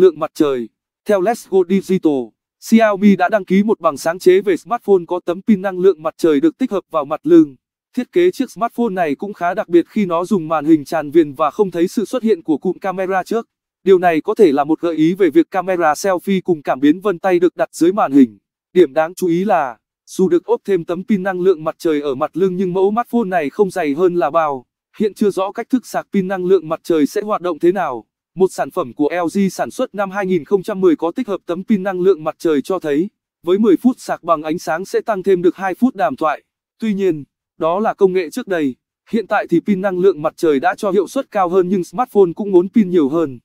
lượng mặt trời. Theo Let's Go Digital, Xiaomi đã đăng ký một bằng sáng chế về smartphone có tấm pin năng lượng mặt trời được tích hợp vào mặt lưng. Thiết kế chiếc smartphone này cũng khá đặc biệt khi nó dùng màn hình tràn viền và không thấy sự xuất hiện của cụm camera trước. Điều này có thể là một gợi ý về việc camera selfie cùng cảm biến vân tay được đặt dưới màn hình. Điểm đáng chú ý là, dù được ốp thêm tấm pin năng lượng mặt trời ở mặt lưng nhưng mẫu smartphone này không dày hơn là bao. Hiện chưa rõ cách thức sạc pin năng lượng mặt trời sẽ hoạt động thế nào. Một sản phẩm của LG sản xuất năm 2010 có tích hợp tấm pin năng lượng mặt trời cho thấy, với 10 phút sạc bằng ánh sáng sẽ tăng thêm được 2 phút đàm thoại. Tuy nhiên, đó là công nghệ trước đây. Hiện tại thì pin năng lượng mặt trời đã cho hiệu suất cao hơn nhưng smartphone cũng muốn pin nhiều hơn.